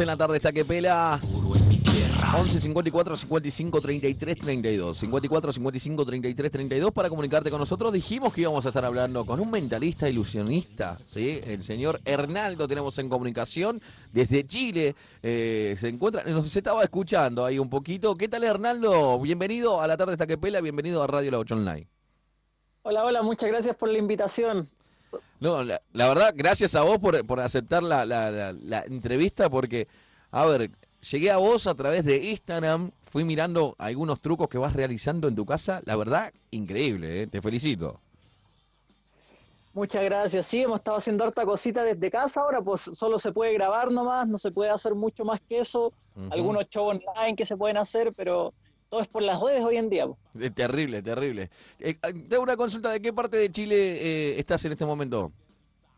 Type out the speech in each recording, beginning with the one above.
en la tarde, esta que pela. 11 54 55 33 32 54 55 33 32 para comunicarte con nosotros dijimos que íbamos a estar hablando con un mentalista ilusionista sí el señor Hernaldo tenemos en comunicación desde Chile eh, se encuentra nos estaba escuchando ahí un poquito qué tal Hernaldo bienvenido a la tarde esta que pela bienvenido a Radio La 8 Online Hola, hola, muchas gracias por la invitación. No, la, verdad, gracias a vos por, aceptar la, entrevista, porque, a ver, llegué a vos a través de Instagram, fui mirando algunos trucos que vas realizando en tu casa, la verdad, increíble, eh, te felicito. Muchas gracias. Sí, hemos estado haciendo harta cosita desde casa ahora, pues solo se puede grabar nomás, no se puede hacer mucho más que eso. Algunos shows online que se pueden hacer, pero todo es por las redes hoy en día. Terrible, terrible. Te eh, ah, tengo una consulta, ¿de qué parte de Chile eh, estás en este momento?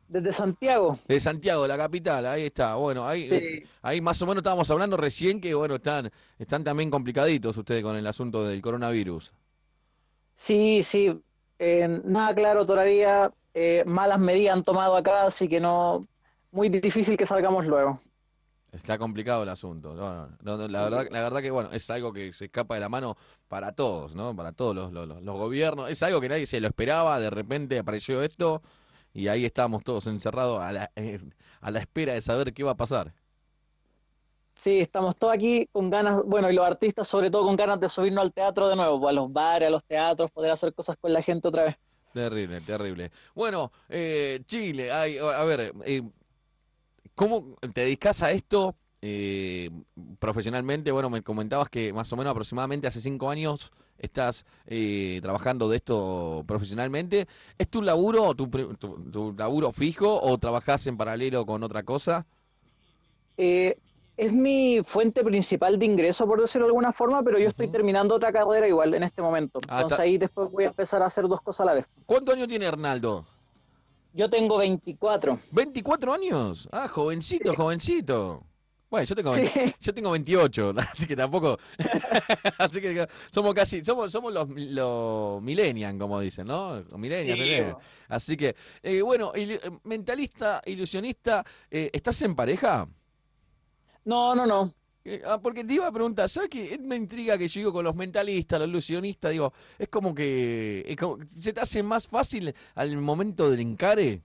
Desde Santiago. De Santiago, la capital, ahí está. Bueno, ahí, eh, ahí más o menos estábamos hablando recién que, bueno, están, están también complicaditos ustedes con el asunto del coronavirus. Sí, sí. nada claro todavía. malas medidas han tomado acá, así que no. Muy difícil que salgamos luego. Está complicado el asunto. la, verdad, la verdad que bueno, es algo que se escapa de la mano para todos, ¿no? Para todos los, gobiernos. Es algo que nadie se lo esperaba, de repente apareció esto y ahí estamos todos encerrados a la, eh, espera de saber qué iba a pasar. Sí, estamos todos aquí con ganas, bueno, y los artistas sobre todo con ganas de subirnos al teatro de nuevo, a los bares, a los teatros, poder hacer cosas con la gente otra vez. Terrible, terrible. Bueno, eh, Chile, hay, a ver, eh, ¿Cómo te dedicas a esto eh, profesionalmente? Bueno, me comentabas que más o menos aproximadamente hace cinco años estás eh, trabajando de esto profesionalmente. ¿Es tu laburo, tu, laburo fijo o trabajas en paralelo con otra cosa? Eh, es mi fuente principal de ingreso, por decirlo de alguna forma, pero yo estoy terminando otra carrera igual en este momento. Ah, Entonces ahí después voy a empezar a hacer dos cosas a la vez. ¿Cuánto año tiene Arnaldo? Yo tengo 24. ¿24 años? Ah, jovencito, jovencito. Bueno, yo tengo, yo tengo 28, así que tampoco. así que somos casi, somos, somos los, los millennials, como dicen, ¿no? Millennials. Así que, eh, bueno, mentalista, ilusionista, eh, ¿estás en pareja? No, no, no. Eh, ah, porque te iba a preguntar, ¿sabes qué? Es eh, una intriga que yo digo con los mentalistas, los ilusionistas, digo, es como que se te hace más fácil al momento del encare.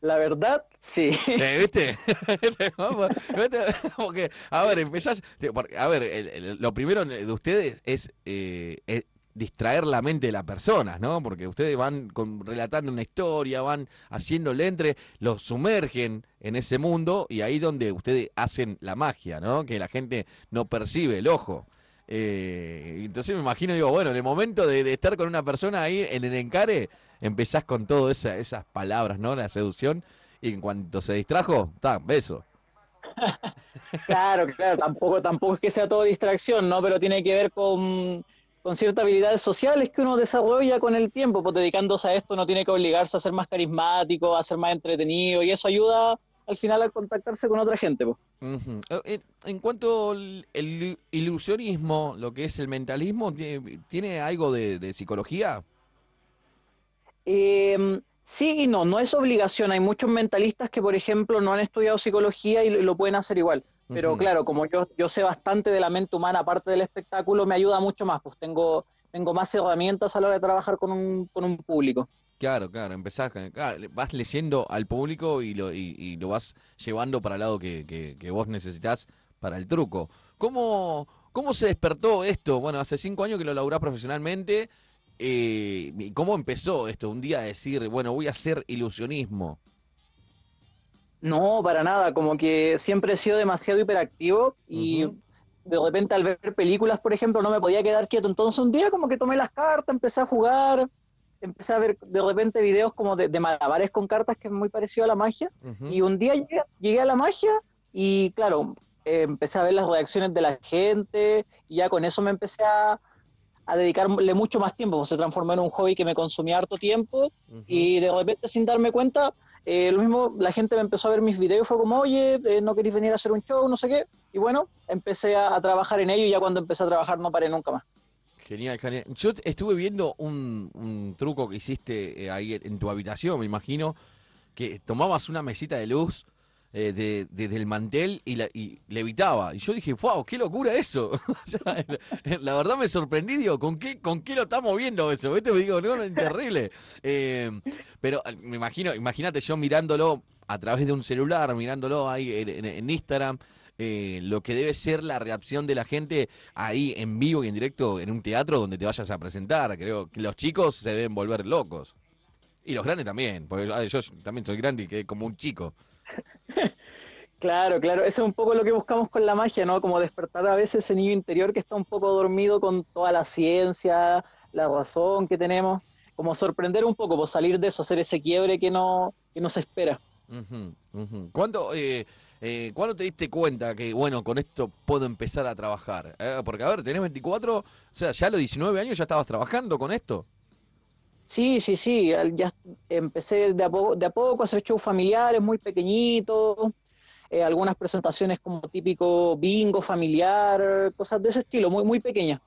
La verdad, sí. Eh, ¿Viste? porque, a ver, empezás. a ver, lo primero de ustedes es, distraer la mente de las personas, ¿no? Porque ustedes van relatando una historia, van haciéndole entre, los sumergen en ese mundo y ahí donde ustedes hacen la magia, ¿no? Que la gente no percibe el ojo. Eh, entonces me imagino, digo, bueno, en el momento de, estar con una persona ahí en el encare, empezás con todas esas palabras, ¿no? La seducción. Y en cuanto se distrajo, tan, beso. claro, claro, tampoco, tampoco es que sea todo distracción, ¿no? Pero tiene que ver con con ciertas habilidades sociales que uno desarrolla con el tiempo, pues dedicándose a esto no tiene que obligarse a ser más carismático, a ser más entretenido, y eso ayuda al final a contactarse con otra gente. Pues. Eh, eh, en cuanto al ilusionismo, lo que es el mentalismo, ¿tiene algo de, psicología? Em, sí y no, no es obligación. Hay muchos mentalistas que, por ejemplo, no han estudiado psicología y lo pueden hacer igual. Pero claro, como yo, yo sé bastante de la mente humana, aparte del espectáculo, me ayuda mucho más, pues tengo, tengo más herramientas a la hora de trabajar con un, con un público. Claro, claro, empezás, vas leyendo al público y lo, y, lo vas llevando para el lado que, vos necesitas para el truco. ¿Cómo, ¿Cómo se despertó esto? Bueno, hace cinco años que lo laburás profesionalmente. Eh, ¿Cómo empezó esto? Un día decir, bueno, voy a hacer ilusionismo. No, para nada, como que siempre he sido demasiado hiperactivo y de repente al ver películas, por ejemplo, no me podía quedar quieto. Entonces un día como que tomé las cartas, empecé a jugar, empecé a ver de repente videos como de, malabares con cartas que es muy parecido a la magia. Y un día llegué, a la magia y claro, empecé a ver las reacciones de la gente y ya con eso me empecé a, dedicarle mucho más tiempo. Se transformó en un hobby que me consumía harto tiempo y de repente sin darme cuenta eh, lo mismo, la gente me empezó a ver mis videos, fue como, oye, eh, no queréis venir a hacer un show, no sé qué. Y bueno, empecé a, trabajar en ello y ya cuando empecé a trabajar no paré nunca más. Genial, genial. Yo estuve viendo un, truco que hiciste eh, ahí en tu habitación, me imagino, que tomabas una mesita de luz eh, de, mantel y, la, y levitaba. Y yo dije, wow, qué locura eso. Eh, la verdad me sorprendí, digo, ¿con qué, con qué lo estamos viendo eso? ¿Viste? Me digo, no, es terrible. Eh, pero me imagino, imagínate yo mirándolo a través de un celular, mirándolo ahí en, Instagram. Eh, lo que debe ser la reacción de la gente ahí en vivo y en directo en un teatro donde te vayas a presentar. Creo que los chicos se deben volver locos. Y los grandes también, porque yo, también soy grande y quedé como un chico. Claro, claro, eso es un poco lo que buscamos con la magia, ¿no? Como despertar a veces ese niño interior que está un poco dormido con toda la ciencia, la razón que tenemos, como sorprender un poco, por pues, salir de eso, hacer ese quiebre que no, que no se espera. Eh, eh, ¿Cuándo, te diste cuenta que, bueno, con esto puedo empezar a trabajar? Eh, porque, a ver, tenés 24, o sea, ya a los 19 años ya estabas trabajando con esto. Sí, sí, sí, ya empecé de a poco, de a poco a hacer shows familiares muy pequeñitos, eh, algunas presentaciones como típico bingo familiar, cosas de ese estilo, muy, muy pequeñas.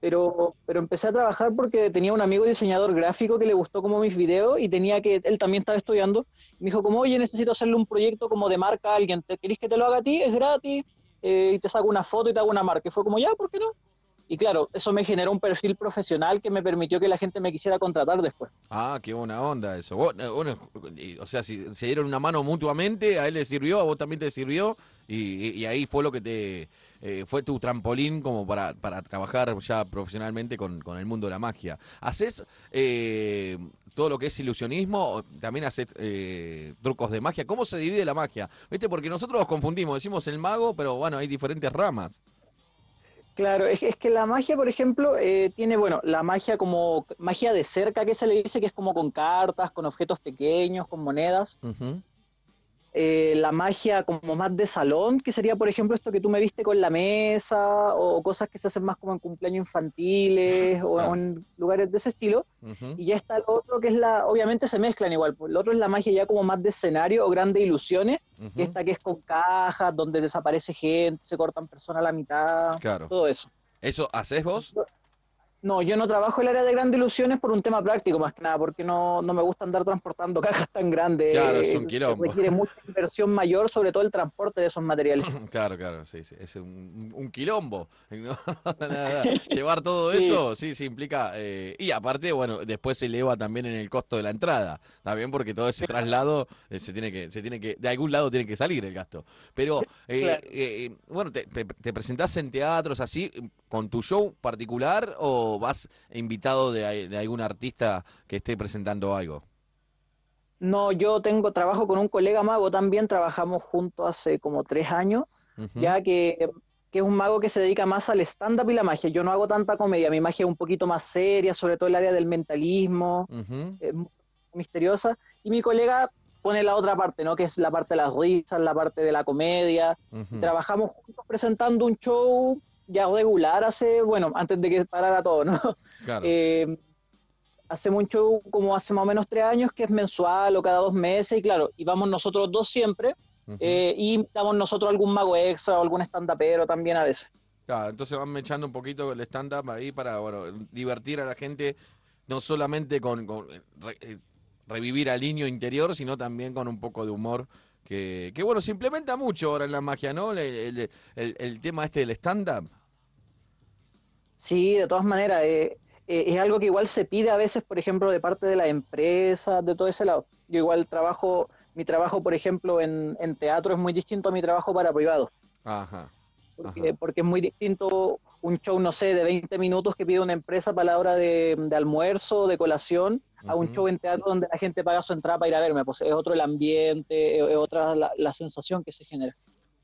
pero, pero empecé a trabajar porque tenía un amigo diseñador gráfico que le gustó como mis videos y tenía que, él también estaba estudiando, y me dijo como, oye, necesito hacerle un proyecto como de marca a alguien, ¿te querés que te lo haga a ti? Es gratis, eh, y te saco una foto y te hago una marca. Y fue como, ya, ¿por qué no? Y claro, eso me generó un perfil profesional que me permitió que la gente me quisiera contratar después. Ah, qué buena onda eso. Eh, o sea, si se dieron una mano mutuamente, a él le sirvió, a vos también te sirvió, y, ahí fue lo que te eh, fue tu trampolín como para, trabajar ya profesionalmente con, el mundo de la magia. ¿Haces eh, todo lo que es ilusionismo? ¿También haces trucos de magia? ¿Cómo se divide la magia? ¿Viste? Porque nosotros nos confundimos, decimos el mago, pero bueno, hay diferentes ramas. Claro, es, que la magia, por ejemplo, eh, tiene, bueno, la magia como magia de cerca que se le dice, que es como con cartas, con objetos pequeños, con monedas. Eh, la magia como más de salón, que sería, por ejemplo, esto que tú me viste con la mesa, o cosas que se hacen más como en cumpleaños infantiles, o, en lugares de ese estilo. Y ya está el otro, que es la, obviamente se mezclan igual, el pues. otro es la magia ya como más de escenario o grande ilusiones, que esta que es con cajas, donde desaparece gente, se cortan personas a la mitad, todo eso. ¿Eso haces vos? No, yo no trabajo el área de grandes ilusiones por un tema práctico más que nada, porque no, me gusta andar transportando cajas tan grandes. Claro, es un quilombo. Requiere mucha inversión mayor, sobre todo el transporte de esos materiales. claro, claro, sí, sí. Es un, un quilombo. Llevar todo eso, sí, sí, implica. Eh, y aparte, bueno, después se eleva también en el costo de la entrada. está bien porque todo ese traslado eh, se tiene que, se tiene que, de algún lado tiene que salir el gasto. Pero, eh, bueno, te, te, te presentás en teatros así, con tu show particular o vas invitado de, algún artista que esté presentando algo? No, yo tengo trabajo con un colega mago también, trabajamos juntos hace como tres años, ya que, que, es un mago que se dedica más al stand-up y la magia. Yo no hago tanta comedia, mi magia es un poquito más seria, sobre todo el área del mentalismo, eh, misteriosa. Y mi colega pone la otra parte, ¿no? Que es la parte de las risas, la parte de la comedia. Trabajamos juntos presentando un show ya regular hace, bueno, antes de que parara todo, ¿no? Claro. Eh, como hace más o menos tres años, que es mensual o cada dos meses, y claro, y vamos nosotros dos siempre, eh, y damos nosotros algún mago extra o algún stand-upero también a veces. Claro, entonces van echando un poquito el stand-up ahí para, bueno, divertir a la gente, no solamente con, eh, eh, revivir al niño interior, sino también con un poco de humor. Que, bueno, se implementa mucho ahora en la magia, ¿no? el tema este del stand-up. Sí, de todas maneras, eh, eh, es algo que igual se pide a veces, por ejemplo, de parte de la empresa, de todo ese lado. Yo igual trabajo, mi trabajo, por ejemplo, en, teatro es muy distinto a mi trabajo para privado. Ajá. Porque, porque, es muy distinto un show, no sé, de 20 minutos que pide una empresa para la hora de, almuerzo, de colación, a un show en teatro donde la gente paga su entrada para ir a verme, pues es otro el ambiente, es, otra la sensación que se genera.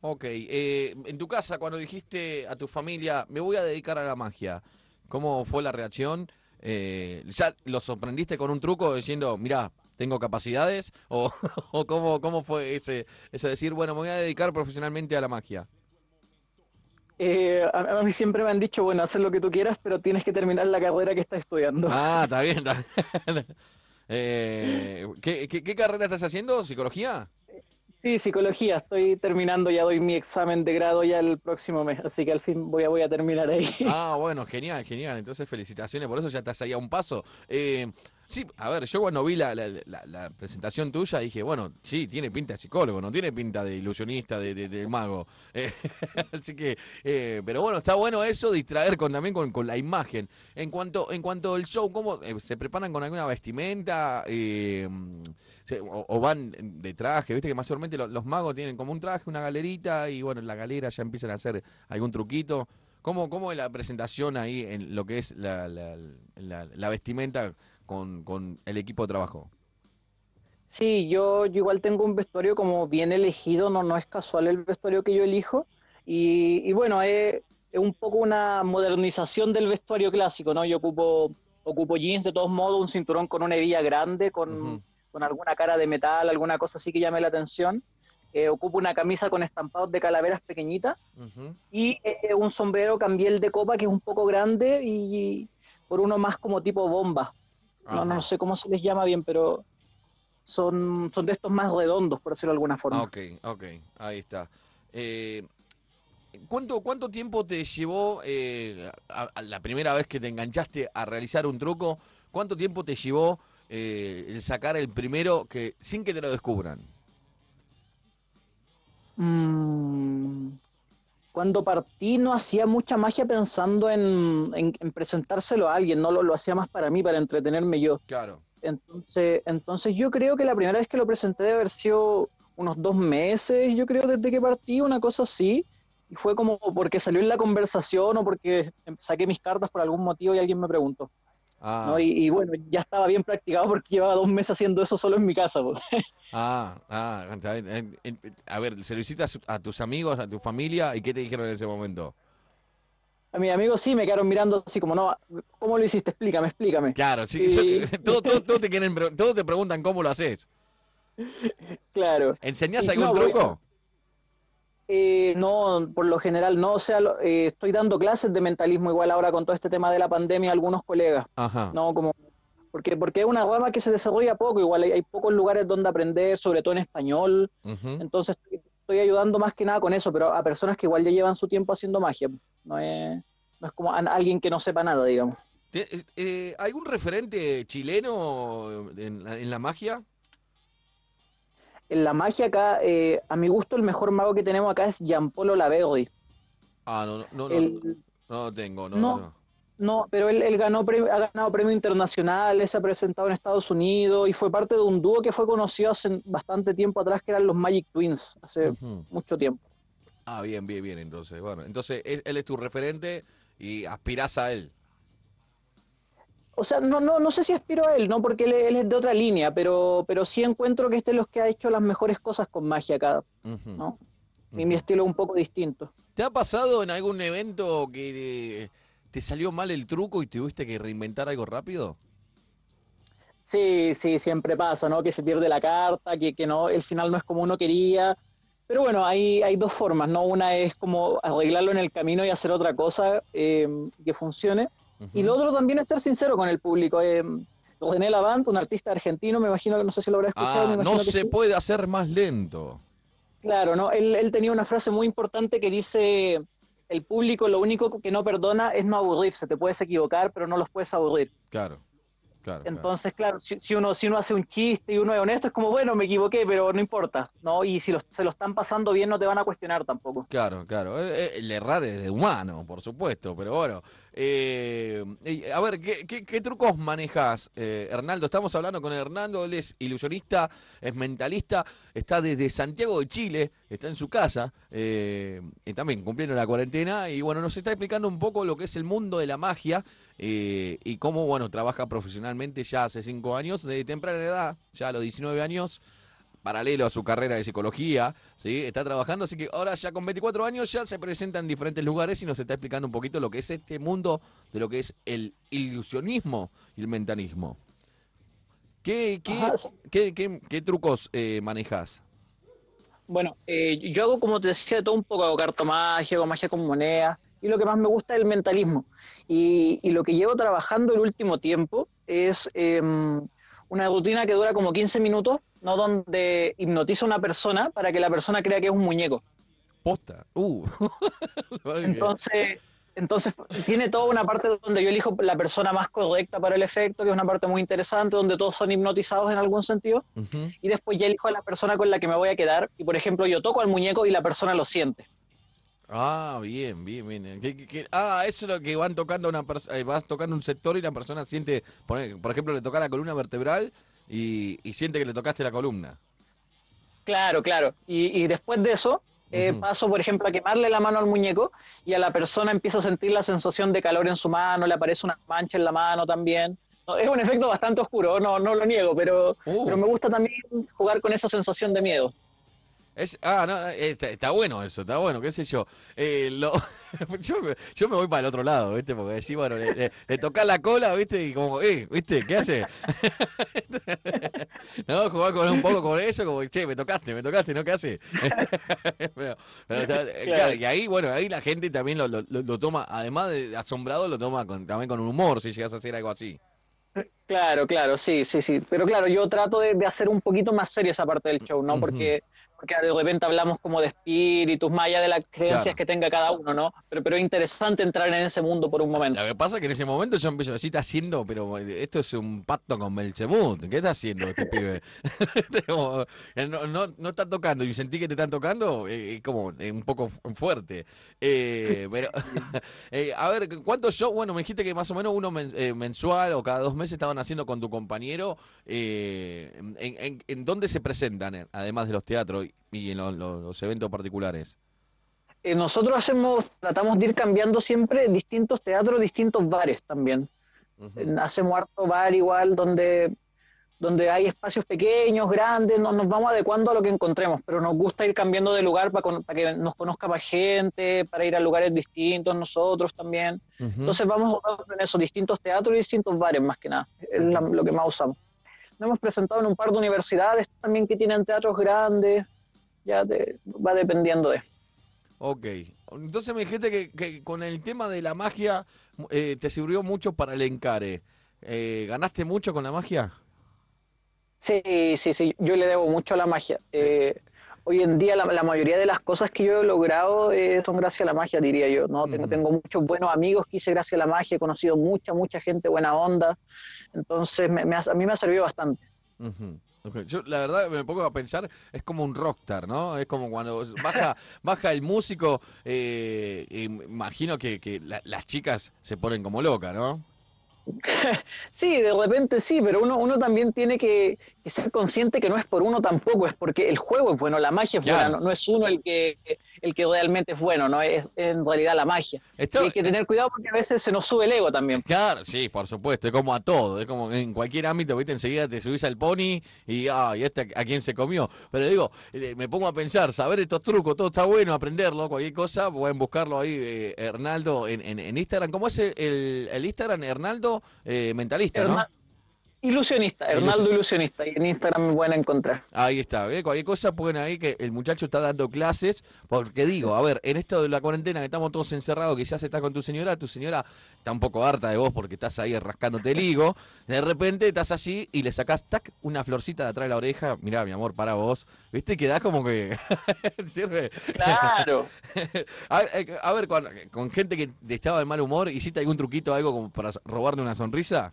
Ok, eh, en tu casa cuando dijiste a tu familia, me voy a dedicar a la magia, ¿cómo fue la reacción? Eh, ¿Ya lo sorprendiste con un truco diciendo, mira tengo capacidades? ¿O, cómo, fue ese, ese decir, bueno, me voy a dedicar profesionalmente a la magia? Eh, a, mí siempre me han dicho, bueno, haz lo que tú quieras, pero tienes que terminar la carrera que estás estudiando. Ah, está bien, está bien. Eh, ¿qué, qué, carrera estás haciendo? ¿Psicología? Sí, psicología. Estoy terminando, ya doy mi examen de grado ya el próximo mes, así que al fin voy a, voy a terminar ahí. Ah, bueno, genial, genial. Entonces, felicitaciones por eso, ya estás ahí a un paso. Eh, Sí, a ver, yo cuando vi la, presentación tuya dije, bueno, sí, tiene pinta de psicólogo, no tiene pinta de ilusionista, de, mago. Eh, así que, eh, pero bueno, está bueno eso, distraer también con, la imagen. En cuanto en cuanto al show, ¿cómo eh, se preparan con alguna vestimenta? o, van de traje? Viste que mayormente los, magos tienen como un traje, una galerita, y bueno, en la galera ya empiezan a hacer algún truquito. ¿Cómo, cómo es la presentación ahí en lo que es la, la vestimenta con, el equipo de trabajo? Sí, yo, igual tengo un vestuario como bien elegido, no, no es casual el vestuario que yo elijo. Y, bueno, es, un poco una modernización del vestuario clásico, ¿no? Yo ocupo, ocupo jeans de todos modos, un cinturón con una hebilla grande, con, con alguna cara de metal, alguna cosa así que llame la atención. Eh, ocupo una camisa con estampados de calaveras pequeñitas y eh, un sombrero el de copa que es un poco grande y por uno más como tipo bomba, no, no, sé cómo se les llama bien, pero son, son de estos más redondos, por decirlo de alguna forma. Ah, ok, ok, ahí está. Eh, ¿cuánto, tiempo te llevó eh, la primera vez que te enganchaste a realizar un truco? ¿Cuánto tiempo te llevó eh, el sacar el primero que sin que te lo descubran? Mm, cuando partí no hacía mucha magia pensando en, presentárselo a alguien, no lo, lo, hacía más para mí, para entretenerme yo. Claro. Entonces, entonces yo creo que la primera vez que lo presenté debe haber sido unos dos meses, yo creo, desde que partí, una cosa así. Y fue como porque salió en la conversación o porque saqué mis cartas por algún motivo y alguien me preguntó. Ah. Y, bueno, ya estaba bien practicado porque llevaba dos meses haciendo eso solo en mi casa. Ah, ah, a ver, ¿se lo hiciste a, tus amigos, a tu familia? ¿Y qué te dijeron en ese momento? A mis amigos sí me quedaron mirando así como, no, ¿cómo lo hiciste? Explícame, explícame. Claro, sí, te todos te preguntan cómo lo haces. Claro. enseñas algún truco? Eh, no, por lo general no. O sea, eh, estoy dando clases de mentalismo igual ahora con todo este tema de la pandemia a algunos colegas. No, como porque, porque es una rama que se desarrolla poco, igual hay, pocos lugares donde aprender, sobre todo en español. Entonces estoy ayudando más que nada con eso, pero a personas que igual ya llevan su tiempo haciendo magia. No es, no es como alguien que no sepa nada, digamos. Eh, ¿Hay ¿Algún referente chileno en en la magia? En la magia acá, eh, a mi gusto, el mejor mago que tenemos acá es Gianpolo Laverdi. Ah, no, no, no, no, lo tengo, no, no. pero él, ganó ha ganado premio internacional, se ha presentado en Estados Unidos y fue parte de un dúo que fue conocido hace bastante tiempo atrás, que eran los Magic Twins, hace mucho tiempo. Ah, bien, bien, bien, entonces, bueno, entonces él es tu referente y aspiras a él o sea, no, no, no sé si aspiro a él, ¿no? Porque él, es de otra línea, pero, pero sí encuentro que este es los que ha hecho las mejores cosas con magia cada, ¿no? Y mi estilo es un poco distinto. ¿Te ha pasado en algún evento que eh, te salió mal el truco y tuviste que reinventar algo rápido? Sí, sí, siempre pasa, ¿no? Que se pierde la carta, que, que no, el final no es como uno quería. Pero bueno, hay, hay dos formas, ¿no? Una es como arreglarlo en el camino y hacer otra cosa eh, que funcione y lo otro también es ser sincero con el público. Eh, Lavant, un artista argentino, me imagino que no sé si lo habrá escuchado. Ah, no se puede hacer más lento. Claro, no. Él, él, tenía una frase muy importante que dice: el público lo único que no perdona es no aburrirse. Te puedes equivocar, pero no los puedes aburrir. Claro. Entonces, claro, si, uno, si uno hace un chiste y uno es honesto, es como, bueno, me equivoqué, pero no importa, ¿no? Y si se lo están pasando bien, no te van a cuestionar tampoco. Claro, claro. Eh, eh, el errar es de humano, por supuesto, pero bueno. Eh, a ver, ¿qué, trucos manejas, Hernaldo? Estamos hablando con Hernando, él es ilusionista, es mentalista, está desde Santiago de Chile, está en su casa, y también cumpliendo la cuarentena, y bueno, nos está explicando un poco lo que es el mundo de la magia eh, y cómo, bueno, trabaja profesionalmente ya hace cinco años, desde temprana edad, ya a los 19 años, paralelo a su carrera de psicología, ¿sí? está trabajando, así que ahora ya con 24 años ya se presenta en diferentes lugares y nos está explicando un poquito lo que es este mundo de lo que es el ilusionismo y el mentalismo. ¿Qué, qué, qué, trucos eh, manejas? Bueno, eh, yo hago, como te decía, todo un poco, hago cartomagia, hago magia con monedas, y lo que más me gusta es el mentalismo. Y, lo que llevo trabajando el último tiempo es em, una rutina que dura como 15 minutos, ¿no? Donde hipnotiza a una persona para que la persona crea que es un muñeco. Posta. Uh. entonces, entonces, tiene toda una parte donde yo elijo la persona más correcta para el efecto, que es una parte muy interesante, donde todos son hipnotizados en algún sentido. Y después ya elijo a la persona con la que me voy a quedar. Y por ejemplo, yo toco al muñeco y la persona lo siente. Ah, bien, bien, bien. Ah, eso es lo que van tocando una persona, eh, vas tocando un sector y la persona siente, por ejemplo, le toca la columna vertebral y, siente que le tocaste la columna. Claro, claro. Y, y después de eso, eh, paso, por ejemplo, a quemarle la mano al muñeco y a la persona empieza a sentir la sensación de calor en su mano, le aparece una mancha en la mano también. es un efecto bastante oscuro, no, no lo niego, pero uh. me gusta también jugar con esa sensación de miedo ah, no, eh, está, bueno eso, está bueno, qué sé yo. Eh, yo, me voy para el otro lado, ¿viste? Porque decís, bueno, le, toca la cola, ¿viste? Y como, eh, ¿viste? ¿Qué hace? no, jugar con un poco con eso, como, che, me tocaste, me tocaste, ¿no? ¿Qué hace? Eh, y ahí, bueno, ahí la gente también lo, lo, toma, además de asombrado, lo toma también con humor si llegas a hacer algo así. Claro, claro, sí, sí, sí. Pero claro, yo trato de, hacer un poquito más serio esa parte del show, ¿no? Porque porque de repente hablamos como de espíritus, más allá de las creencias que tenga cada uno, ¿no? Pero, pero es interesante entrar en ese mundo por un momento. Lo que pasa es que en ese momento yo empiezo, sí, está haciendo, pero esto es un pacto con Belzebut, ¿qué está haciendo este pibe? no, no, está tocando, y sentí que te están tocando, eh, eh, como eh, un poco fuerte. a ver, ¿cuántos shows? Bueno, me dijiste que más o menos uno mensual o cada dos meses estaban haciendo con tu compañero. En, en, en, dónde se presentan, además de los teatros? y en los, eventos particulares? Eh, nosotros hacemos, tratamos de ir cambiando siempre distintos teatros, distintos bares también. Hacemos harto bar igual, donde, donde hay espacios pequeños, grandes, no, nos vamos adecuando a lo que encontremos, pero nos gusta ir cambiando de lugar para que nos conozca más gente, para ir a lugares distintos nosotros también. Entonces vamos en esos distintos teatros y distintos bares más que nada, es lo que más usamos. Nos hemos presentado en un par de universidades también que tienen teatros grandes, ya te, va dependiendo de. Ok, entonces me dijiste que, con el tema de la magia eh, te sirvió mucho para el encare. Eh, ¿Ganaste mucho con la magia? Sí, sí, sí, yo le debo mucho a la magia. Eh, hoy en día la, mayoría de las cosas que yo he logrado son gracias a la magia, diría yo. ¿no? Mm. Tengo, muchos buenos amigos que hice gracias a la magia, he conocido mucha, mucha gente buena onda. Entonces a mí me ha servido bastante. Yo, la verdad, me pongo a pensar, es como un rockstar, ¿no? Es como cuando baja, baja el músico, eh, imagino que, las chicas se ponen como locas, ¿no? Sí, de repente sí, pero uno, uno también tiene que, ser consciente que no es por uno tampoco, es porque el juego es bueno, la magia es buena, no, es uno el que, el que realmente es bueno, no es en realidad la magia. hay que tener cuidado porque a veces se nos sube el ego también. Claro, sí, por supuesto, es como a todo, es como en cualquier ámbito, viste, enseguida te subís al pony y, ah, este a quién se comió. Pero digo, eh, me pongo a pensar, saber estos trucos, todo está bueno, aprenderlo, cualquier cosa, pueden buscarlo ahí, eh, Hernaldo, en, en, Instagram. ¿Cómo es el Instagram, Hernaldo? Eh, mentalista, ¿no? Ilusionista, Hernaldo Ilusionista, y en Instagram me pueden encontrar. Ahí está, cualquier cosa pueden ahí que el muchacho está dando clases, porque digo, a ver, en esto de la cuarentena que estamos todos encerrados, quizás estás con tu señora, tu señora está un poco harta de vos porque estás ahí rascándote el higo, de repente estás así y le sacás, tac, una florcita de atrás de la oreja, mirá, mi amor, para vos, viste, da como que... ¿Sirve? Claro. a, ver, eh, con, gente que estaba de mal humor, ¿hiciste algún truquito, algo como para robarle una sonrisa?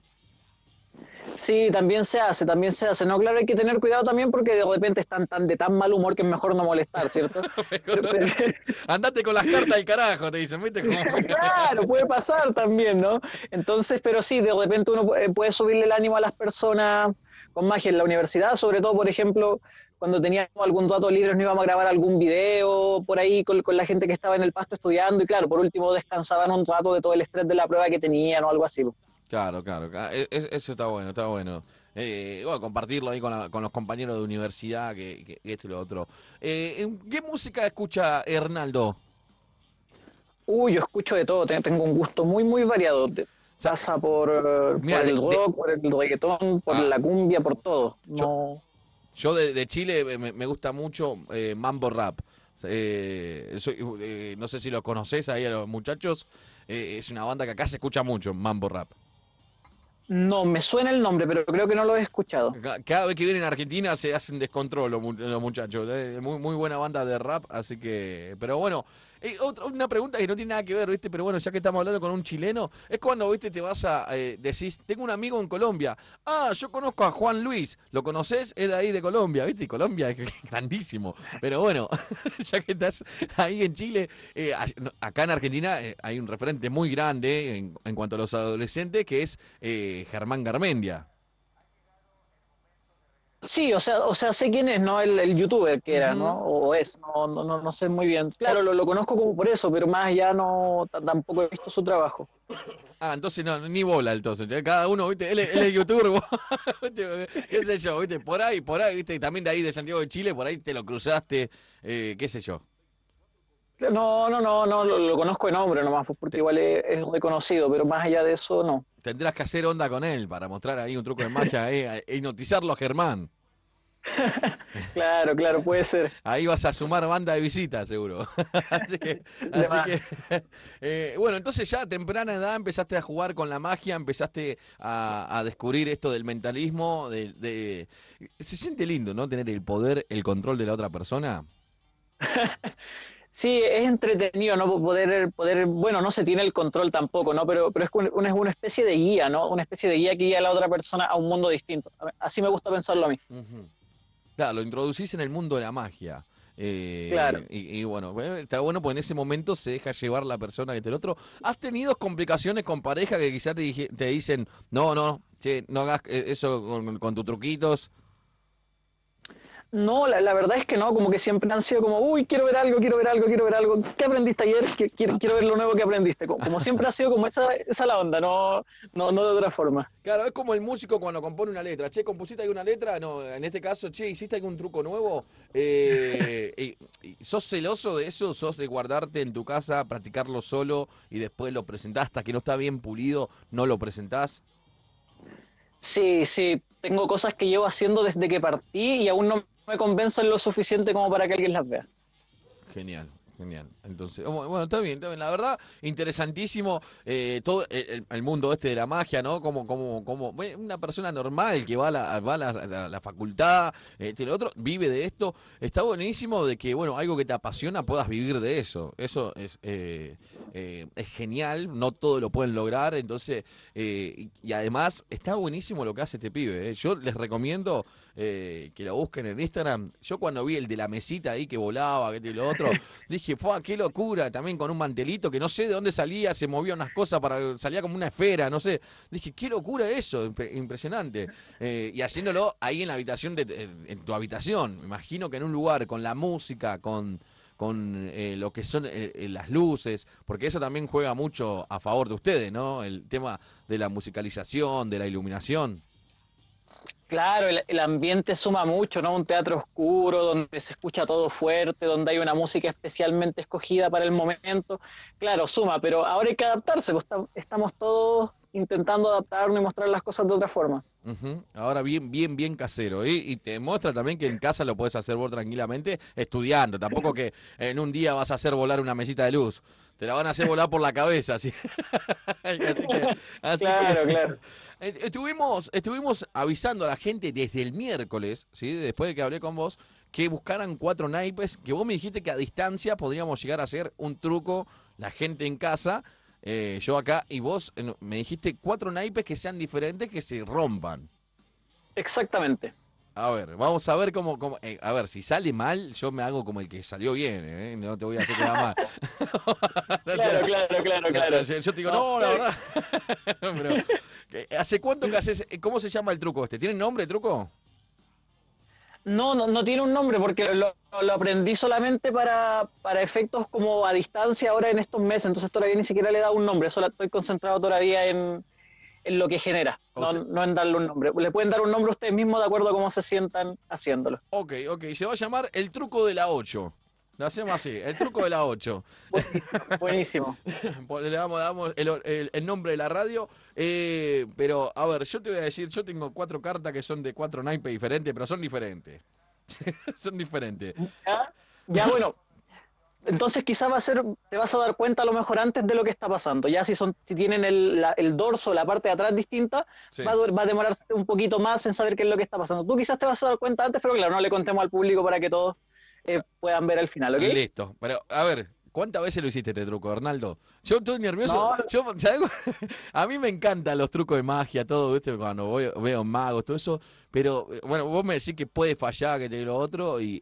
Sí, también se hace, también se hace. No, claro, hay que tener cuidado también porque de repente están tan de tan mal humor que es mejor no molestar, ¿cierto? Andate con las cartas al carajo, te dicen, ¿viste? Cómo... claro, puede pasar también, ¿no? Entonces, pero sí, de repente uno eh, puede subirle el ánimo a las personas con magia en la universidad, sobre todo, por ejemplo, cuando teníamos algún dato libre, no íbamos a grabar algún video por ahí con, la gente que estaba en el pasto estudiando y claro, por último descansaban un rato de todo el estrés de la prueba que tenían o algo así. Claro, claro. E, eso está bueno, está bueno. Eh, bueno, compartirlo ahí con, los compañeros de universidad, que, esto y lo otro. Eh, ¿Qué música escucha Hernaldo? Uy, yo escucho de todo. Tengo un gusto muy, muy variado. Pasa por, eh, por el rock, por el reggaetón, por ah. la cumbia, por todo. Yo, yo de, Chile me, gusta mucho mambo rap. no sé si lo conoces ahí a los muchachos. es una banda que acá se escucha mucho, Mambo Rap. No, me suena el nombre, pero creo que no lo he escuchado. Cada vez que vienen a Argentina se hacen descontrol los muchachos. Eh, muy, muy buena banda de rap, así que. Pero bueno, eh, otra, una pregunta que no tiene nada que ver, ¿viste? Pero bueno, ya que estamos hablando con un chileno, es cuando, ¿viste? Te vas a. decir, eh, decís, tengo un amigo en Colombia. Ah, yo conozco a Juan Luis. ¿Lo conoces? Es de ahí de Colombia, ¿viste? Colombia es grandísimo. Pero bueno, ya que estás ahí en Chile, eh, acá en Argentina hay un referente muy grande en, cuanto a los adolescentes que es Germán Garmendia. Sí, o sea, o sea, sé quién es, ¿no? El, youtuber que era, ¿no? O es, no, no, no, sé muy bien. Claro, lo, conozco como por eso, pero más ya no tampoco he visto su trabajo. Ah, entonces no, ni bola entonces. Cada uno, viste, él, es youtuber, qué sé yo, viste, por ahí, por ahí, viste, también de ahí de Santiago de Chile, por ahí te lo cruzaste, eh, qué sé yo. No, no, no, no, lo, conozco en nombre nomás, porque igual es, reconocido, pero más allá de eso, no. Tendrás que hacer onda con él para mostrar ahí un truco de magia eh, e hipnotizarlo a Germán. claro, claro, puede ser. Ahí vas a sumar banda de visitas, seguro. así así eh, bueno, entonces ya a temprana edad empezaste a jugar con la magia, empezaste a, descubrir esto del mentalismo. de, Se siente lindo, ¿no? Tener el poder, el control de la otra persona. Sí, es entretenido, ¿no? Poder, poder, bueno, no se tiene el control tampoco, ¿no? Pero, pero es una, es una especie de guía, ¿no? Una especie de guía que guía a la otra persona a un mundo distinto. Así me gusta pensarlo a mí. Claro, lo introducís en el mundo de la magia. Eh, claro. Y, bueno, eh, está bueno porque en ese momento se deja llevar la persona que te el otro. ¿Has tenido complicaciones con pareja que quizás te, te, dicen, no, no, che, no hagas eh, eso con tus truquitos? No, la, verdad es que no, como que siempre han sido como, uy, quiero ver algo, quiero ver algo, quiero ver algo. ¿Qué aprendiste ayer? Quiero, ah. quiero ver lo nuevo que aprendiste. Como, siempre ha sido como esa, esa la onda, no, no, no de otra forma. Claro, es como el músico cuando compone una letra. Che, compusiste alguna letra, no, en este caso, che, hiciste algún truco nuevo. Eh, ¿Sos celoso de eso? ¿Sos de guardarte en tu casa, practicarlo solo y después lo presentás hasta que no está bien pulido, no lo presentás? Sí, sí, tengo cosas que llevo haciendo desde que partí y aún no me convencen lo suficiente como para que alguien las vea. Genial. Genial. Entonces, bueno, está bien, está bien. La verdad, interesantísimo eh, todo eh, el, mundo este de la magia, ¿no? Como, como, como una persona normal que va a la, facultad, este, lo otro, vive de esto. Está buenísimo de que, bueno, algo que te apasiona puedas vivir de eso. Eso es, eh, es genial, no todo lo pueden lograr. Entonces, y, además, está buenísimo lo que hace este pibe. Yo les recomiendo que lo busquen en Instagram. Yo cuando vi el de la mesita ahí que volaba, que te lo otro, dije, dije, fue qué locura, también con un mantelito que no sé de dónde salía, se movía unas cosas para, salía como una esfera, no sé. Dije, qué locura eso, impresionante. Eh, y haciéndolo ahí en la habitación de, en tu habitación. Me imagino que en un lugar con la música, con con eh, lo que son eh, las luces, porque eso también juega mucho a favor de ustedes, ¿no? El tema de la musicalización, de la iluminación. Claro, el, ambiente suma mucho, ¿no? Un teatro oscuro donde se escucha todo fuerte, donde hay una música especialmente escogida para el momento. Claro, suma, pero ahora hay que adaptarse, pues, estamos todos intentando adaptarnos y mostrar las cosas de otra forma. Ahora bien, bien, bien casero. ¿eh? Y te muestra también que en casa lo puedes hacer vos tranquilamente estudiando. Tampoco que en un día vas a hacer volar una mesita de luz. Te la van a hacer volar por la cabeza. Así, claro, claro. Estuvimos, estuvimos avisando a la gente desde el miércoles, ¿sí? después de que hablé con vos, que buscaran cuatro naipes, que vos me dijiste que a distancia podríamos llegar a hacer un truco, la gente en casa, eh, yo acá, y vos eh, me dijiste cuatro naipes que sean diferentes, que se rompan. Exactamente. A ver, vamos a ver cómo, eh, a ver, si sale mal, yo me hago como el que salió bien, No te voy a hacer nada mal. claro, claro, claro, claro, Yo te digo, no, no la verdad. Eh, ¿Hace cuánto que haces? Eh, ¿Cómo se llama el truco este? ¿Tiene nombre el truco? No, no, tiene un nombre porque lo, aprendí solamente para, para, efectos como a distancia ahora en estos meses, entonces todavía ni siquiera le he dado un nombre, solo estoy concentrado todavía en, lo que genera, no, en darle un nombre. Le pueden dar un nombre a ustedes mismos de acuerdo a cómo se sientan haciéndolo. Ok, ok, se va a llamar el truco de la 8. Lo hacemos así, el truco de la 8. Buenísimo. Pues le damos, damos el, nombre de la radio. Eh, pero, a ver, yo te voy a decir, yo tengo cuatro cartas que son de cuatro naipes diferentes, pero son diferentes. son diferentes. Ya, bueno. Entonces quizás va a ser, te vas a dar cuenta a lo mejor antes de lo que está pasando. Ya si son, si tienen el, dorso, la parte de atrás distinta, va, a, va, a, demorarse un poquito más en saber qué es lo que está pasando. Tú quizás te vas a dar cuenta antes, pero claro, no le contemos al público para que todos eh, puedan ver al final, ¿ok? Listo. Pero, a ver, ¿Cuántas veces lo hiciste este truco, Arnaldo? Yo estoy nervioso. A mí me encantan los trucos de magia, todo, ¿viste? Cuando veo magos, todo eso. Pero eh, bueno, vos me decís que puede fallar, que te lo otro, y,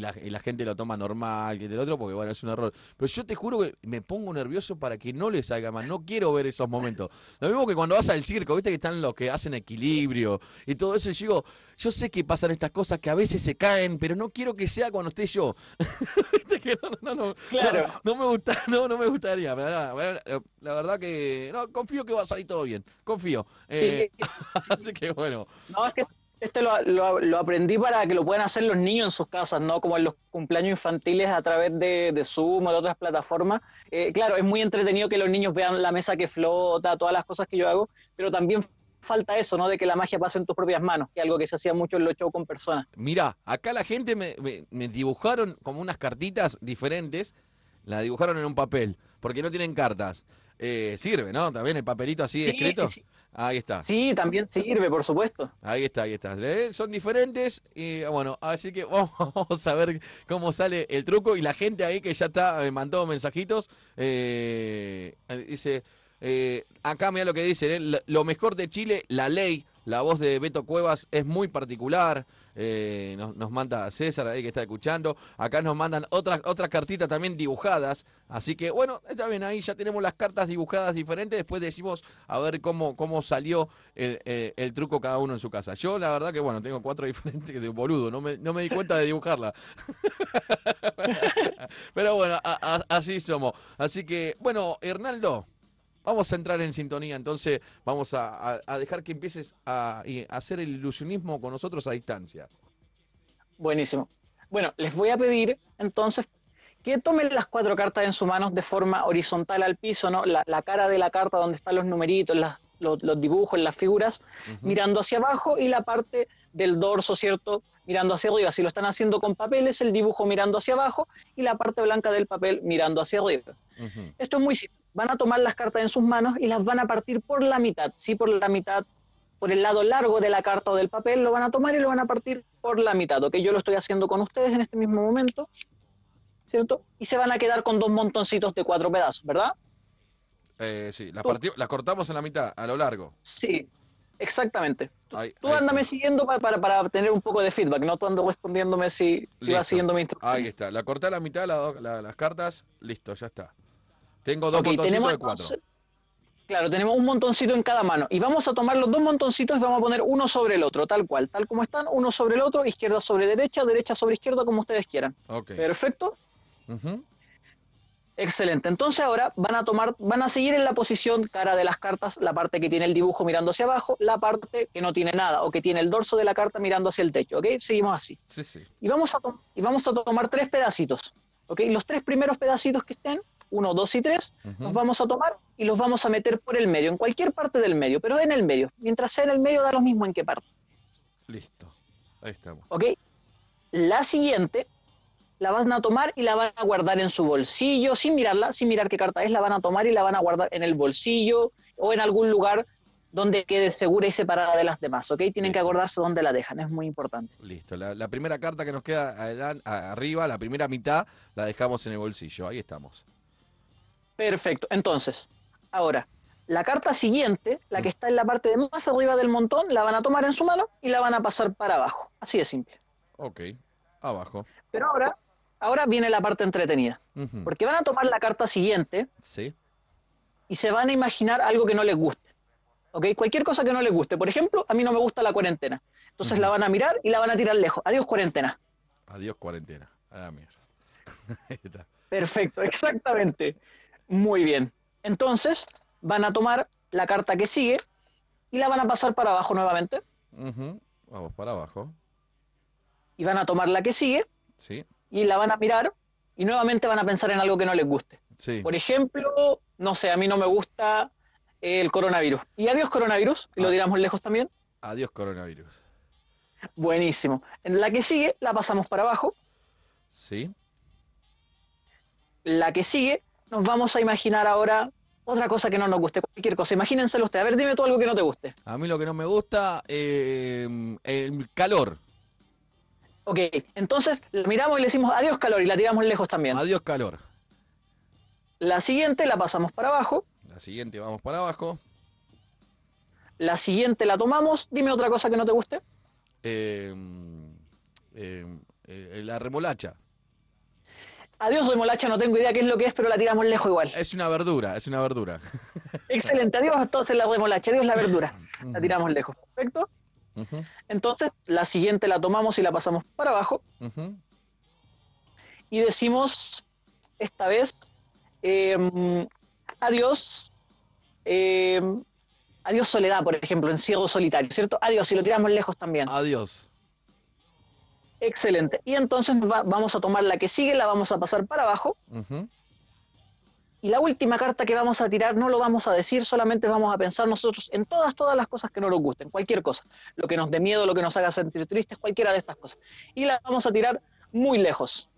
la, gente lo toma normal, que te lo otro, porque bueno, es un error. Pero yo te juro que me pongo nervioso para que no le salga mal. No quiero ver esos momentos. Lo mismo que cuando vas al circo, ¿viste? Que están los que hacen equilibrio y todo eso. Y digo, yo sé que pasan estas cosas que a veces se caen, pero no quiero que sea cuando esté yo. no No, me gusta, no, me gustaría, pero eh, la verdad que no, confío que vas a salir todo bien, confío. sí, eh, así que bueno. No, es que esto lo, aprendí para que lo puedan hacer los niños en sus casas, ¿no? Como en los cumpleaños infantiles a través de, de Zoom o de otras plataformas. Eh, claro, es muy entretenido que los niños vean la mesa que flota, todas las cosas que yo hago, pero también falta eso, ¿no? De que la magia pase en tus propias manos, que es algo que se hacía mucho en los shows con personas. Mira, acá la gente me, dibujaron como unas cartitas diferentes, las dibujaron en un papel, porque no tienen cartas. Eh, sirve, ¿no? También el papelito así sí, Ahí está. Sí, también sirve, por supuesto. Ahí está, ahí está. ¿Eh? Son diferentes y ah, bueno, así que vamos, a ver cómo sale el truco y la gente ahí que ya está, me eh, mandó mensajitos, eh, dice... Eh, acá mira lo que dicen, eh, lo mejor de Chile, la ley, la voz de Beto Cuevas es muy particular. Eh, nos, manda César ahí que está escuchando. Acá nos mandan otras, cartitas también dibujadas. Así que bueno, está bien, ahí ya tenemos las cartas dibujadas diferentes. Después decimos a ver cómo, cómo salió el, truco cada uno en su casa. Yo la verdad que bueno, tengo cuatro diferentes de boludo, no me, di cuenta de dibujarla. Pero bueno, así somos. Así que bueno, Hernaldo. Vamos a entrar en sintonía, entonces vamos a, dejar que empieces a, hacer el ilusionismo con nosotros a distancia. Buenísimo. Bueno, les voy a pedir entonces que tomen las cuatro cartas en sus manos de forma horizontal al piso, ¿no? La, cara de la carta donde están los numeritos, los, dibujos, las figuras, mirando hacia abajo y la parte del dorso, ¿cierto? mirando hacia arriba. Si lo están haciendo con papeles, el dibujo mirando hacia abajo y la parte blanca del papel mirando hacia arriba. Esto es muy simple. Van a tomar las cartas en sus manos y las van a partir por la mitad. Sí, por la mitad, por el lado largo de la carta o del papel, lo van a tomar y lo van a partir por la mitad. que Yo lo estoy haciendo con ustedes en este mismo momento. ¿Cierto? Y se van a quedar con dos montoncitos de cuatro pedazos, ¿verdad? Eh, sí, la, la cortamos en la mitad, a lo largo. Sí, Exactamente. tú siguiendo para, para, tener un poco de feedback, no tú ando respondiéndome si, si vas siguiendo mi instrucción. Ahí está, la corté a la mitad las cartas, listo, ya está. Tengo dos montoncitos de cuatro. Claro, tenemos un montoncito en cada mano. Y vamos a tomar los dos montoncitos y vamos a poner uno sobre el otro, tal cual, tal como están, uno sobre el otro, izquierda sobre derecha, derecha sobre izquierda, como ustedes quieran. Perfecto. Excelente. Entonces ahora van a tomar, van a seguir en la posición cara de las cartas, la parte que tiene el dibujo mirando hacia abajo, la parte que no tiene nada o que tiene el dorso de la carta mirando hacia el techo, ¿ok? Seguimos así. Sí, sí. Y vamos a, y vamos a tomar tres pedacitos, ¿ok? Los tres primeros pedacitos que estén, uno, dos y tres, los vamos a tomar y los vamos a meter por el medio, en cualquier parte del medio, pero en el medio. Mientras sea en el medio da lo mismo en qué parte. Listo. Ahí estamos. ¿Ok? La siguiente la van a tomar y la van a guardar en su bolsillo, sin mirarla, sin mirar qué carta es, la van a tomar y la van a guardar en el bolsillo o en algún lugar donde quede segura y separada de las demás, ¿ok? Tienen que acordarse dónde la dejan, es muy importante. Listo, la, primera carta que nos queda arriba, la primera mitad, la dejamos en el bolsillo, ahí estamos. Perfecto, entonces, ahora, la carta siguiente, la que mm. está en la parte de más arriba del montón, la van a tomar en su mano y la van a pasar para abajo, así de simple. Ok, abajo. Pero ahora ahora viene la parte entretenida. Porque van a tomar la carta siguiente sí. y se van a imaginar algo que no les guste. ¿Ok? Cualquier cosa que no les guste. Por ejemplo, a mí no me gusta la cuarentena. Entonces la van a mirar y la van a tirar lejos. Adiós, cuarentena. Adiós, cuarentena. Ah, Perfecto, exactamente. Muy bien. Entonces van a tomar la carta que sigue y la van a pasar para abajo nuevamente. Vamos para abajo. Y van a tomar la que sigue. Sí y la van a mirar y nuevamente van a pensar en algo que no les guste. Por ejemplo, no sé, a mí no me gusta el coronavirus. Y adiós coronavirus, lo ah. tiramos lejos también. Adiós coronavirus. Buenísimo. En la que sigue la pasamos para abajo. Sí. La que sigue nos vamos a imaginar ahora otra cosa que no nos guste, cualquier cosa. imagínense usted. A ver, dime tú algo que no te guste. A mí lo que no me gusta, eh, el calor. Ok, entonces la miramos y le decimos adiós calor y la tiramos lejos también. Adiós calor. La siguiente la pasamos para abajo. La siguiente vamos para abajo. La siguiente la tomamos. Dime otra cosa que no te guste. Em, em, eh, la remolacha. Adiós remolacha, no tengo idea qué es lo que es, pero la tiramos lejos igual. Es una verdura, es una verdura. Excelente, adiós entonces la remolacha, adiós la verdura. La tiramos lejos, perfecto. Entonces, la siguiente la tomamos y la pasamos para abajo. Y decimos, esta vez, em, adiós. Em, adiós soledad, por ejemplo, encierro solitario, ¿cierto? Adiós, y lo tiramos lejos también. Adiós. Excelente. Y entonces vamos a tomar la que sigue, la vamos a pasar para abajo. Y la última carta que vamos a tirar no lo vamos a decir, solamente vamos a pensar nosotros en todas, todas las cosas que no nos gusten, cualquier cosa, lo que nos dé miedo, lo que nos haga sentir tristes, cualquiera de estas cosas. Y la vamos a tirar muy lejos.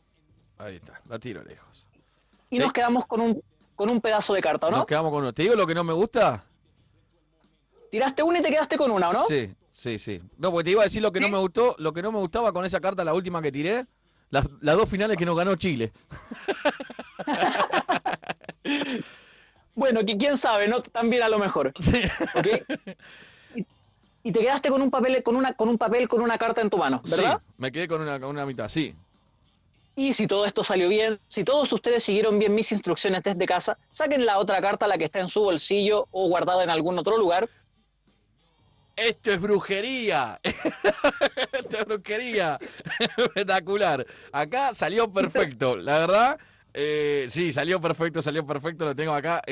Ahí está, la tiro lejos. Y nos quedamos con un, con un pedazo de carta, ¿no? Nos quedamos con uno. ¿Te digo lo que no me gusta? Tiraste una y te quedaste con una, ¿no? Sí, sí, sí. No, porque te iba a decir lo que no me gustó, lo que no me gustaba con esa carta, la última que tiré, las, las dos finales que nos ganó Chile. Bueno, quién sabe, ¿no? También a lo mejor. Sí. Y, te quedaste con un papel, con una, con un papel, con una carta en tu mano, ¿verdad? Sí, me quedé con una, con una mitad, sí. Y si todo esto salió bien, si todos ustedes siguieron bien mis instrucciones desde casa, saquen la otra carta, la que está en su bolsillo o guardada en algún otro lugar. Esto es brujería. Esto es brujería. Espectacular. Acá salió perfecto. La verdad, eh, sí, salió perfecto, salió perfecto, lo tengo acá.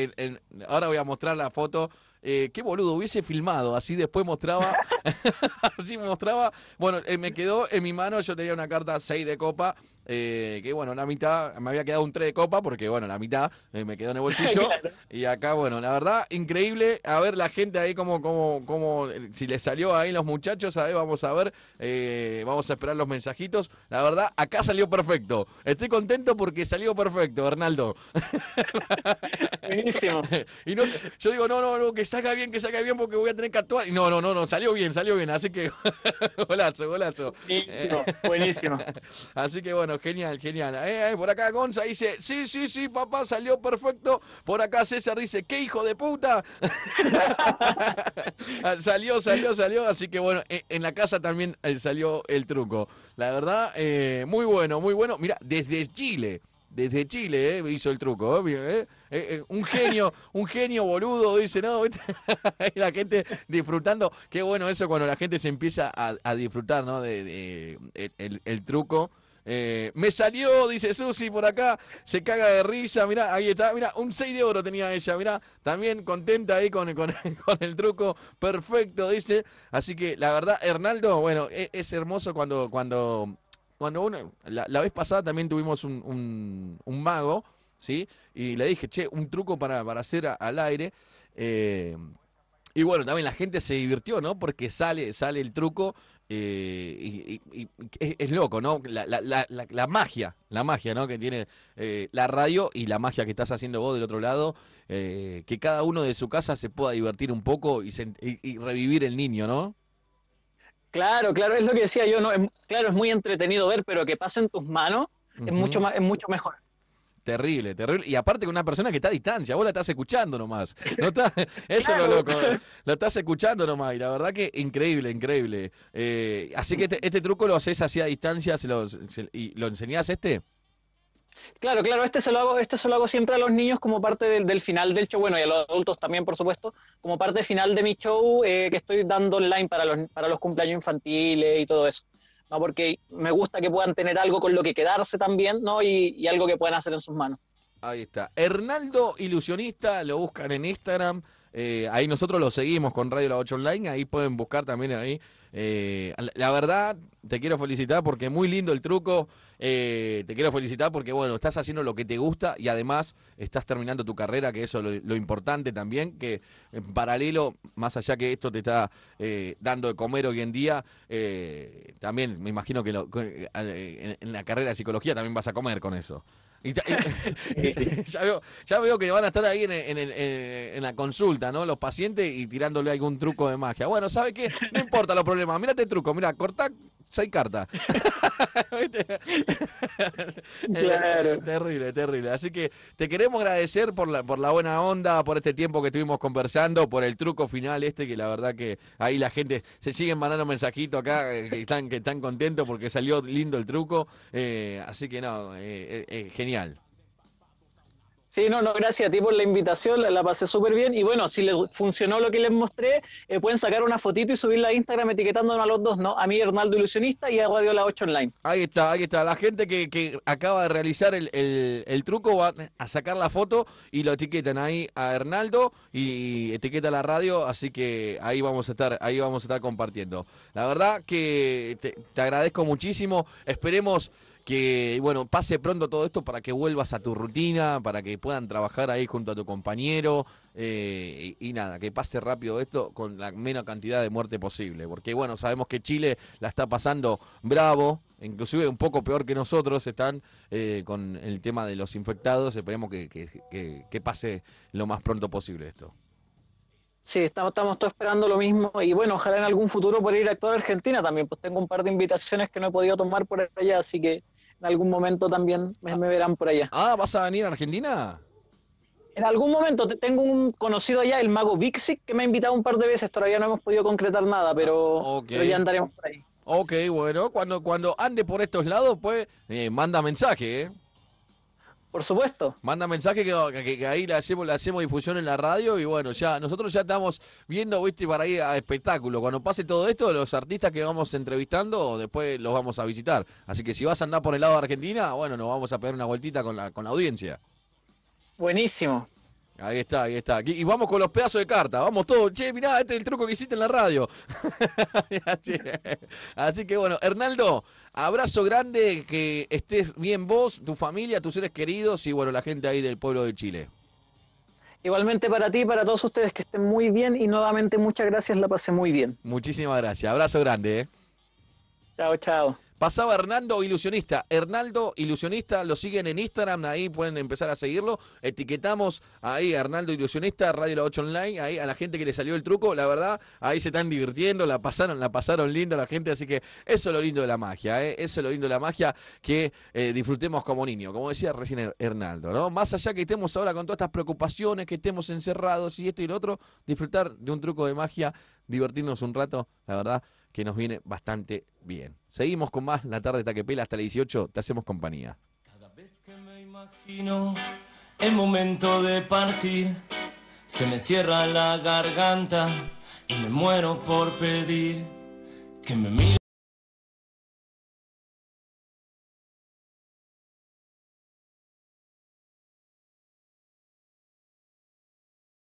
ahora voy a mostrar la foto. Eh, qué boludo, hubiese filmado, así después mostraba, así mostraba. Bueno, eh, me quedó en mi mano, yo tenía una carta 6 de copa eh, que bueno, la mitad, me había quedado un 3 de copa porque bueno, la mitad eh, me quedó en el bolsillo. Y acá, bueno, la verdad, increíble. A ver la gente ahí como, como, como, si les salió ahí los muchachos, a ver, vamos a ver, eh, vamos a esperar los mensajitos. La verdad, acá salió perfecto. Estoy contento porque salió perfecto, Bernaldo. Buenísimo. y no, yo digo, no, no, no, que salga bien, que salga bien porque voy a tener que actuar. Y no, no, no, no, salió bien, salió bien. Así que, golazo, golazo. Buenísimo, buenísimo. Así que bueno, genial, genial. Eh, eh, por acá Gonza dice, sí, sí, sí, papá, salió perfecto. Por acá César dice, qué hijo de puta. salió, salió, salió. Así que bueno, eh, en la casa también salió el truco. La verdad, muy bueno, muy bueno. Mira, desde Chile desde Chile hizo el truco. un genio, un genio boludo, dice, no, la gente disfrutando. Qué bueno eso cuando la gente se empieza a, disfrutar ¿no? de, el truco. Eh, me salió, dice Susi por acá, se caga de risa, mira ahí está, mira un 6 de oro tenía ella, mira también contenta ahí con, el truco perfecto, dice. Así que la verdad, Hernaldo, bueno, e, es, hermoso cuando, cuando, cuando uno, la, vez pasada también tuvimos un, un, mago, ¿sí? Y le dije, che, un truco para, para hacer al aire. Eh, y bueno, también la gente se divirtió, ¿no? Porque sale, sale el truco eh, y, es, loco, ¿no? La, la, la, magia, la magia, ¿no? Que tiene eh, la radio y la magia que estás haciendo vos del otro lado, eh, que cada uno de su casa se pueda divertir un poco y, revivir el niño, ¿no? Claro, claro, es lo que decía yo, ¿no? claro, es muy entretenido ver, pero que pase en tus manos es, mucho más, es mucho mejor. Terrible, terrible. Y aparte con una persona que está a distancia, vos la estás escuchando nomás. eso es lo loco. La estás escuchando nomás. Y la verdad que increíble, increíble. Eh, así que este, este, truco lo haces así a distancia y lo enseñás este. Claro, claro, este se lo hago, este se lo hago siempre a los niños como parte del, final del show, bueno, y a los adultos también, por supuesto, como parte final de mi show eh, que estoy dando online para los, para los cumpleaños infantiles y todo eso. Porque me gusta que puedan tener algo con lo que quedarse también, ¿no? Y, algo que puedan hacer en sus manos. Ahí está. Hernaldo Ilusionista, lo buscan en Instagram. Eh, ahí nosotros lo seguimos con Radio La 8 Online. Ahí pueden buscar también ahí eh, la verdad, te quiero felicitar porque muy lindo el truco. Eh, te quiero felicitar porque, bueno, estás haciendo lo que te gusta y además estás terminando tu carrera, que eso es lo, importante también, que en paralelo, más allá que esto te está eh, dando de comer hoy en día, también me imagino que en la carrera de psicología también vas a comer con eso. ya, veo, que van a estar ahí en, la consulta, ¿no? Los pacientes y tirándole algún truco de magia. Bueno, ¿sabe qué? No importa los problemas. Mírate este el truco. Mira, corta seis cartas. claro. terrible, terrible. Así que te queremos agradecer por la, por la buena onda, por este tiempo que estuvimos conversando, por el truco final este, que la verdad que ahí la gente se sigue mandando mensajitos acá, eh, que están, que están contentos porque salió lindo el truco. Eh, así que no, eh, genial Sí, no, no, gracias a ti por la invitación, la, pasé súper bien. Y bueno, si les funcionó lo que les mostré, eh, pueden sacar una fotito y subirla a Instagram etiquetándonos a los dos, ¿no? A mí, Hernaldo Ilusionista, y a Radio La 8 Online. Ahí está, ahí está. La gente que, acaba de realizar el, truco va a sacar la foto y lo etiquetan ahí a Hernaldo y etiqueta la radio, así que ahí vamos a estar, ahí vamos a estar compartiendo. La verdad que te agradezco muchísimo. Esperemos que bueno, pase pronto todo esto para que vuelvas a tu rutina, para que puedan trabajar ahí junto a tu compañero eh, y, nada, que pase rápido esto con la menor cantidad de muerte posible, porque bueno, sabemos que Chile la está pasando bravo, inclusive un poco peor que nosotros están eh, con el tema de los infectados, esperemos que, que, que pase lo más pronto posible esto. Sí, estamos, estamos todos esperando lo mismo y bueno, ojalá en algún futuro poder ir a toda Argentina también, pues tengo un par de invitaciones que no he podido tomar por allá, así que en algún momento también me, verán por allá. Ah, ¿vas a venir a Argentina? En algún momento tengo un conocido allá, el mago Vixic, que me ha invitado un par de veces, todavía no hemos podido concretar nada, pero, ah, ya andaremos por ahí. Ok, bueno, cuando, cuando ande por estos lados, pues eh, manda mensaje, ¿eh? Por supuesto. Manda mensaje que, ahí la hacemos, la hacemos difusión en la radio y bueno, ya nosotros ya estamos viendo, viste, para ir a espectáculo. Cuando pase todo esto, los artistas que vamos entrevistando, después los vamos a visitar. Así que si vas a andar por el lado de Argentina, bueno, nos vamos a pegar una vueltita con la, con la audiencia. Buenísimo. Ahí está, ahí está. Y vamos con los pedazos de carta. Vamos todos. Che, mirá, este es el truco que hiciste en la radio. Así que bueno, Hernaldo, abrazo grande, que estés bien vos, tu familia, tus seres queridos y bueno, la gente ahí del pueblo de Chile. Igualmente para ti, y para todos ustedes que estén muy bien y nuevamente muchas gracias, la pasé muy bien. Muchísimas gracias. Abrazo grande. Eh. Chao, chao. Pasaba Hernando Ilusionista. Hernando Ilusionista, lo siguen en Instagram, ahí pueden empezar a seguirlo. Etiquetamos ahí a Hernando Ilusionista, Radio La 8 Online, ahí a la gente que le salió el truco, la verdad, ahí se están divirtiendo, la pasaron, la pasaron lindo la gente, así que eso es lo lindo de la magia, ¿eh? eso es lo lindo de la magia que eh, disfrutemos como niño, como decía recién Hernando. ¿no? Más allá que estemos ahora con todas estas preocupaciones, que estemos encerrados y esto y lo otro, disfrutar de un truco de magia, divertirnos un rato, la verdad que nos viene bastante bien. Seguimos con más La Tarde Taquepela hasta las 18, te hacemos compañía. Cada vez que me imagino el momento de partir, se me cierra la garganta y me muero por pedir que me mire